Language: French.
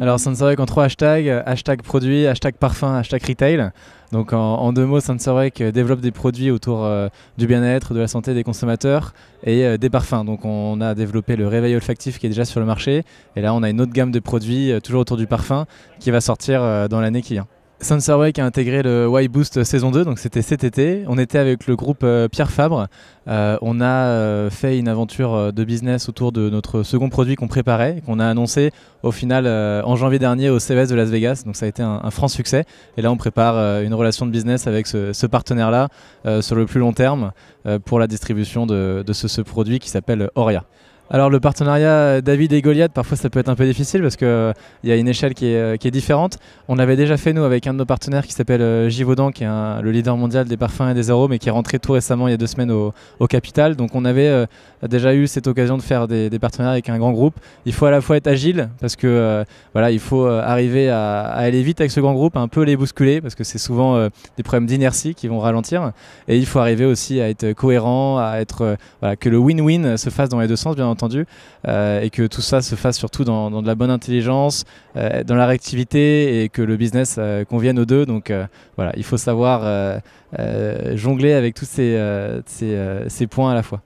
Alors serait en trois hashtags, hashtag produit, hashtag parfum, hashtag retail. Donc en, deux mots, que euh, développe des produits autour euh, du bien-être, de la santé des consommateurs et euh, des parfums. Donc on a développé le réveil olfactif qui est déjà sur le marché et là on a une autre gamme de produits toujours autour du parfum qui va sortir dans l'année qui vient. Sunserway qui a intégré le Y Boost saison 2, donc c'était cet été. On était avec le groupe euh, Pierre Fabre. Euh, on a euh, fait une aventure de business autour de notre second produit qu'on préparait, qu'on a annoncé au final en janvier dernier au CES de Las Vegas. Donc ça a été un, franc succès. Et là, on prépare une relation de business avec ce, partenaire-là sur le plus long terme pour la distribution de, ce, ce produit qui s'appelle Oria. Alors le partenariat euh, David et Goliath, parfois ça peut être un peu difficile parce qu'il euh, y a une échelle qui est, euh, différente. On avait déjà fait nous avec un de nos partenaires qui s'appelle Givaudan, qui est le leader mondial des parfums et des arômes mais qui est rentré tout récemment il y a deux semaines au, Capital. Donc on avait déjà eu cette occasion de faire des, des, partenariats avec un grand groupe. Il faut à la fois être agile parce que voilà, il faut arriver à, aller vite avec ce grand groupe, un peu les bousculer parce que c'est souvent des problèmes d'inertie qui vont ralentir. Et il faut arriver aussi à être cohérent, à être que le win-win se fasse dans les deux sens bien entendu euh, et que tout ça se fasse surtout dans, de la bonne intelligence, euh, dans la réactivité, et que le business euh, convienne aux deux. Donc voilà, il faut savoir jongler avec tous ces points à la fois.